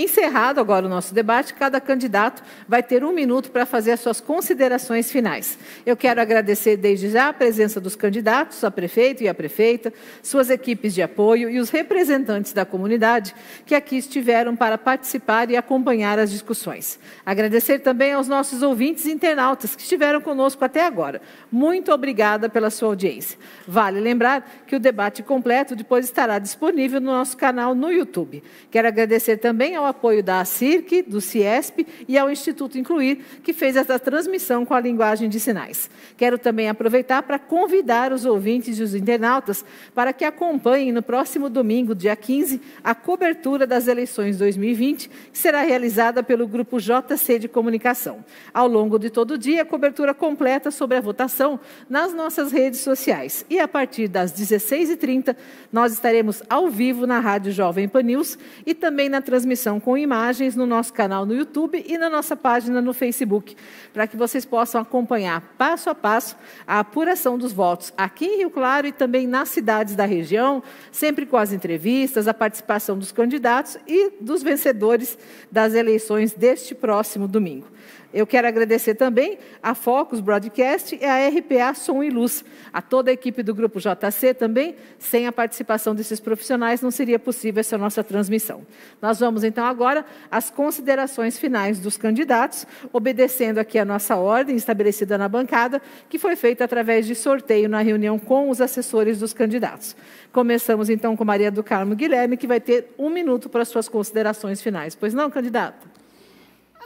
Encerrado agora o nosso debate, cada candidato vai ter um minuto para fazer as suas considerações finais. Eu quero agradecer desde já a presença dos candidatos, a prefeito e a prefeita, suas equipes de apoio e os representantes da comunidade que aqui estiveram para participar e acompanhar as discussões. Agradecer também aos nossos ouvintes e internautas que estiveram conosco até agora. Muito obrigada pela sua audiência. Vale lembrar que o debate completo depois estará disponível no nosso canal no YouTube. Quero agradecer também ao apoio da CIRC, do CIESP e ao Instituto Incluir, que fez essa transmissão com a linguagem de sinais. Quero também aproveitar para convidar os ouvintes e os internautas para que acompanhem no próximo domingo, dia 15, a cobertura das eleições 2020, que será realizada pelo Grupo JC de Comunicação. Ao longo de todo o dia, a cobertura completa sobre a votação nas nossas redes sociais. E a partir das 16h30, nós estaremos ao vivo na Rádio Jovem Pan News e também na transmissão com imagens no nosso canal no YouTube e na nossa página no Facebook, para que vocês possam acompanhar passo a passo a apuração dos votos aqui em Rio Claro e também nas cidades da região, sempre com as entrevistas, a participação dos candidatos e dos vencedores das eleições deste próximo domingo. Eu quero agradecer também a Focus Broadcast e a RPA Som e Luz, a toda a equipe do Grupo JC também. Sem a participação desses profissionais não seria possível essa nossa transmissão. Nós vamos então agora às considerações finais dos candidatos, obedecendo aqui a nossa ordem estabelecida na bancada, que foi feita através de sorteio na reunião com os assessores dos candidatos. Começamos então com Maria do Carmo Guilherme, que vai ter um minuto para suas considerações finais. Pois não, candidata?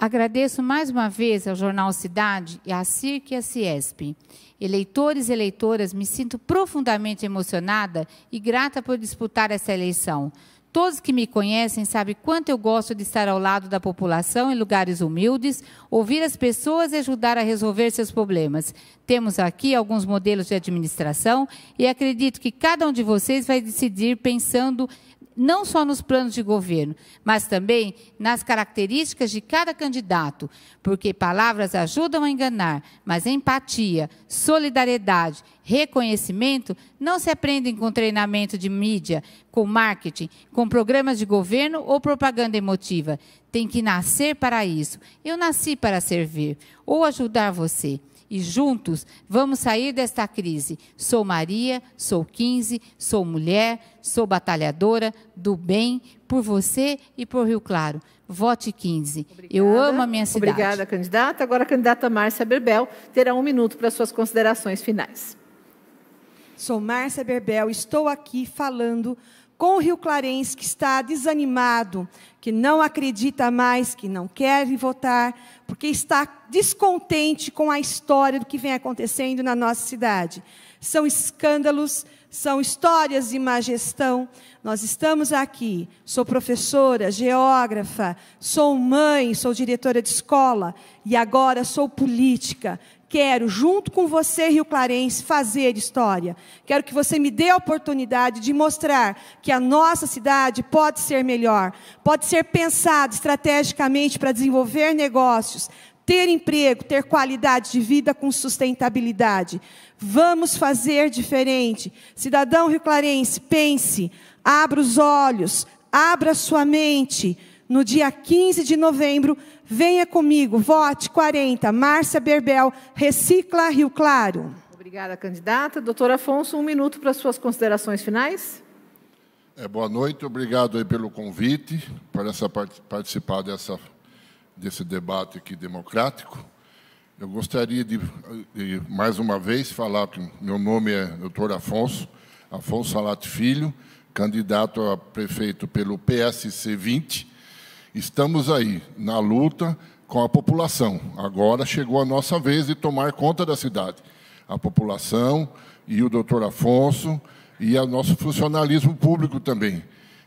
Agradeço mais uma vez ao Jornal Cidade e à CIRC e à CIESP. Eleitores e eleitoras, me sinto profundamente emocionada e grata por disputar essa eleição. Todos que me conhecem sabem quanto eu gosto de estar ao lado da população em lugares humildes, ouvir as pessoas e ajudar a resolver seus problemas. Temos aqui alguns modelos de administração e acredito que cada um de vocês vai decidir pensando não só nos planos de governo, mas também nas características de cada candidato, porque palavras ajudam a enganar, mas empatia, solidariedade, reconhecimento não se aprendem com treinamento de mídia, com marketing, com programas de governo ou propaganda emotiva. Tem que nascer para isso. Eu nasci para servir ou ajudar você e juntos vamos sair desta crise. Sou Maria, sou 15, sou mulher, sou batalhadora do bem por você e por Rio Claro. Vote 15. Obrigada. Eu amo a minha cidade. Obrigada, candidata. Agora a candidata Márcia Berbel terá um minuto para suas considerações finais. Sou Márcia Berbel, estou aqui falando com o Rio Clarense, que está desanimado, que não acredita mais, que não quer votar, porque está descontente com a história do que vem acontecendo na nossa cidade. São escândalos, são histórias de má gestão. Nós estamos aqui. Sou professora, geógrafa, sou mãe, sou diretora de escola e agora sou política. Quero, junto com você, Rio Clarense, fazer história. Quero que você me dê a oportunidade de mostrar que a nossa cidade pode ser melhor, pode ser pensada estrategicamente para desenvolver negócios negócios, ter emprego, ter qualidade de vida com sustentabilidade. Vamos fazer diferente. Cidadão Rio Clarense, pense, abra os olhos, abra sua mente. No dia 15 de novembro, venha comigo, vote 40, Márcia Berbel, Recicla Rio Claro. Obrigada, candidata. Doutor Afonso, um minuto para suas considerações finais. É, boa noite, obrigado pelo convite, para essa, participar dessa desse debate aqui democrático, eu gostaria de, de, mais uma vez, falar que meu nome é doutor Afonso, Afonso Salate Filho, candidato a prefeito pelo PSC 20. Estamos aí na luta com a população. Agora chegou a nossa vez de tomar conta da cidade. A população e o doutor Afonso e o nosso funcionalismo público também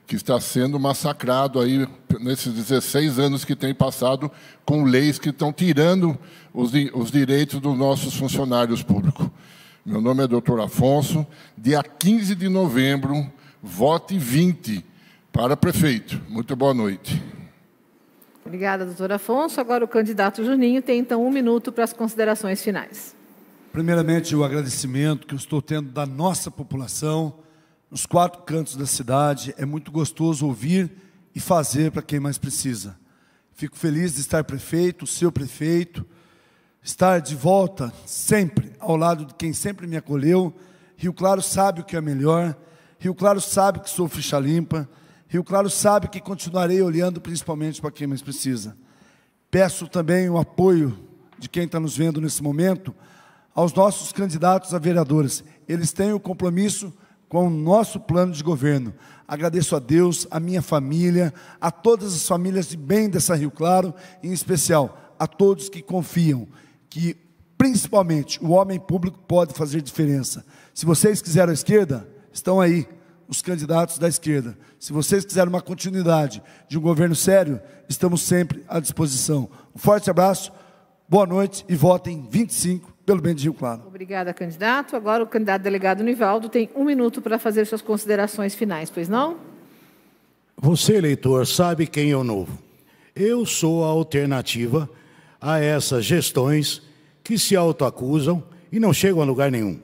que está sendo massacrado aí nesses 16 anos que tem passado com leis que estão tirando os, os direitos dos nossos funcionários públicos. Meu nome é doutor Afonso. Dia 15 de novembro, vote 20 para prefeito. Muito boa noite. Obrigada, doutor Afonso. Agora o candidato Juninho tem então um minuto para as considerações finais. Primeiramente, o agradecimento que eu estou tendo da nossa população nos quatro cantos da cidade. É muito gostoso ouvir e fazer para quem mais precisa. Fico feliz de estar prefeito, seu prefeito, estar de volta sempre ao lado de quem sempre me acolheu. Rio Claro sabe o que é melhor, Rio Claro sabe que sou ficha limpa, Rio Claro sabe que continuarei olhando principalmente para quem mais precisa. Peço também o apoio de quem está nos vendo nesse momento aos nossos candidatos a vereadores. Eles têm o compromisso com o nosso plano de governo. Agradeço a Deus, a minha família, a todas as famílias de bem dessa Rio Claro, em especial a todos que confiam que, principalmente, o homem público pode fazer diferença. Se vocês quiserem a esquerda, estão aí os candidatos da esquerda. Se vocês quiserem uma continuidade de um governo sério, estamos sempre à disposição. Um forte abraço, boa noite e votem 25 pelo bem de Rio Claro. Obrigada, candidato. Agora o candidato delegado Nivaldo tem um minuto para fazer suas considerações finais, pois não? Você, eleitor, sabe quem eu é novo. Eu sou a alternativa a essas gestões que se autoacusam e não chegam a lugar nenhum.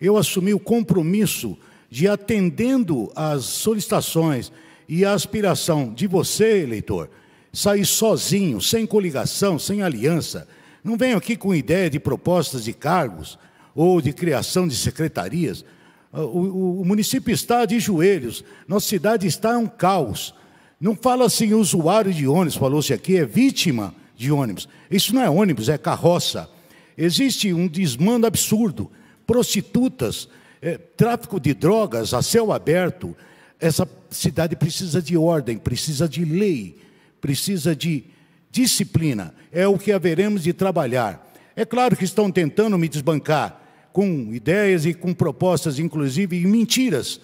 Eu assumi o compromisso de, atendendo às solicitações e à aspiração de você, eleitor, sair sozinho, sem coligação, sem aliança, não venho aqui com ideia de propostas de cargos ou de criação de secretarias. Ah, o, o, o município está de joelhos, nossa cidade está um caos. Não fala assim usuário de ônibus, falou-se aqui, é vítima de ônibus. Isso não é ônibus, é carroça. Existe um desmando absurdo. Prostitutas, é, tráfico de drogas a céu aberto. Essa cidade precisa de ordem, precisa de lei, precisa de Disciplina é o que haveremos de trabalhar. É claro que estão tentando me desbancar com ideias e com propostas, inclusive, e mentiras.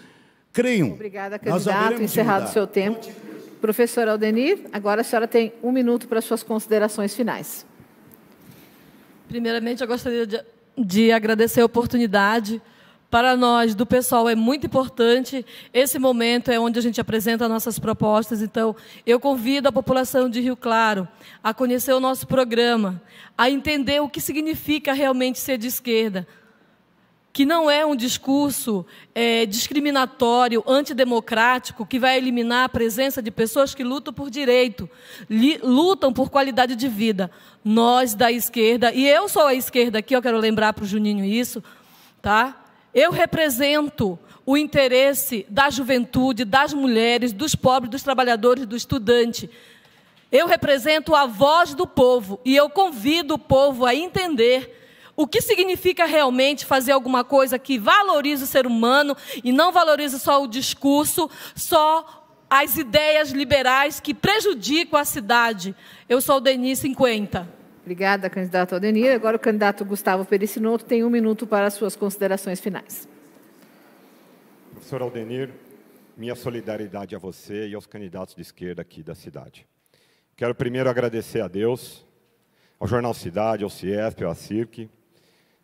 Creiam. Obrigada, candidato. Encerrado o seu tempo. Professor Aldenir, agora a senhora tem um minuto para suas considerações finais. Primeiramente, eu gostaria de, de agradecer a oportunidade para nós, do pessoal, é muito importante. Esse momento é onde a gente apresenta nossas propostas. Então, eu convido a população de Rio Claro a conhecer o nosso programa, a entender o que significa realmente ser de esquerda. Que não é um discurso é, discriminatório, antidemocrático, que vai eliminar a presença de pessoas que lutam por direito, lutam por qualidade de vida. Nós da esquerda, e eu sou a esquerda aqui, eu quero lembrar para o Juninho isso, tá? Eu represento o interesse da juventude, das mulheres, dos pobres, dos trabalhadores, do estudante. Eu represento a voz do povo e eu convido o povo a entender o que significa realmente fazer alguma coisa que valorize o ser humano e não valorize só o discurso, só as ideias liberais que prejudicam a cidade. Eu sou o Denis 50. Obrigada, candidato Aldenir. Agora o candidato Gustavo Pericinoto tem um minuto para suas considerações finais. Professor Aldenir, minha solidariedade a você e aos candidatos de esquerda aqui da cidade. Quero primeiro agradecer a Deus, ao Jornal Cidade, ao CIESP, ao CIRC.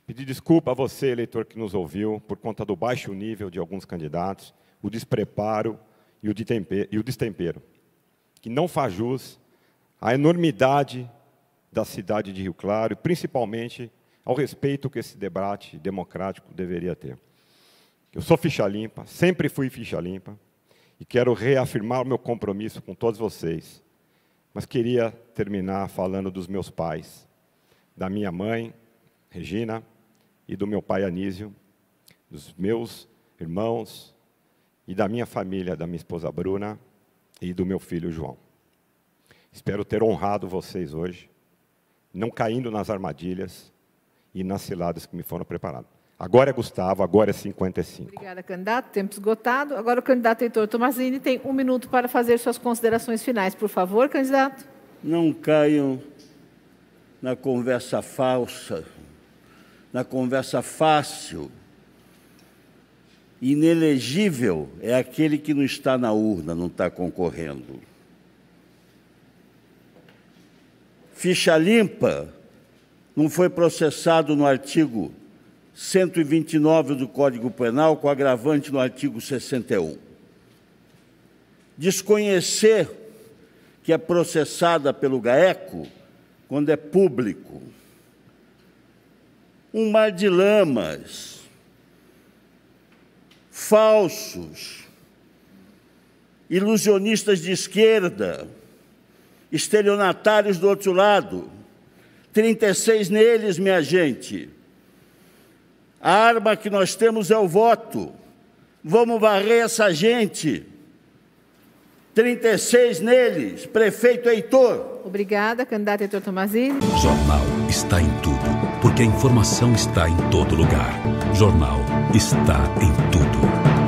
Pedir desculpa a você, eleitor, que nos ouviu, por conta do baixo nível de alguns candidatos, o despreparo e o, destempero, que não faz jus à enormidade da cidade de Rio Claro, principalmente ao respeito que esse debate democrático deveria ter. Eu sou ficha limpa, sempre fui ficha limpa, e quero reafirmar o meu compromisso com todos vocês. Mas queria terminar falando dos meus pais, da minha mãe, Regina, e do meu pai Anísio, dos meus irmãos e da minha família, da minha esposa Bruna e do meu filho João. Espero ter honrado vocês hoje não caindo nas armadilhas e nas ciladas que me foram preparadas. Agora é Gustavo, agora é 55. Obrigada, candidato. Tempo esgotado. Agora o candidato Heitor Tomazini tem um minuto para fazer suas considerações finais. Por favor, candidato. Não caiam na conversa falsa, na conversa fácil. Inelegível é aquele que não está na urna, não está concorrendo. ficha limpa não foi processado no artigo 129 do Código Penal, com agravante no artigo 61. Desconhecer que é processada pelo GAECO quando é público. Um mar de lamas, falsos, ilusionistas de esquerda, estelionatários do outro lado. 36 neles, minha gente. A arma que nós temos é o voto. Vamos varrer essa gente. 36 neles. Prefeito Heitor. Obrigada, candidato Heitor Tomazini. Jornal está em tudo, porque a informação está em todo lugar. Jornal está em tudo.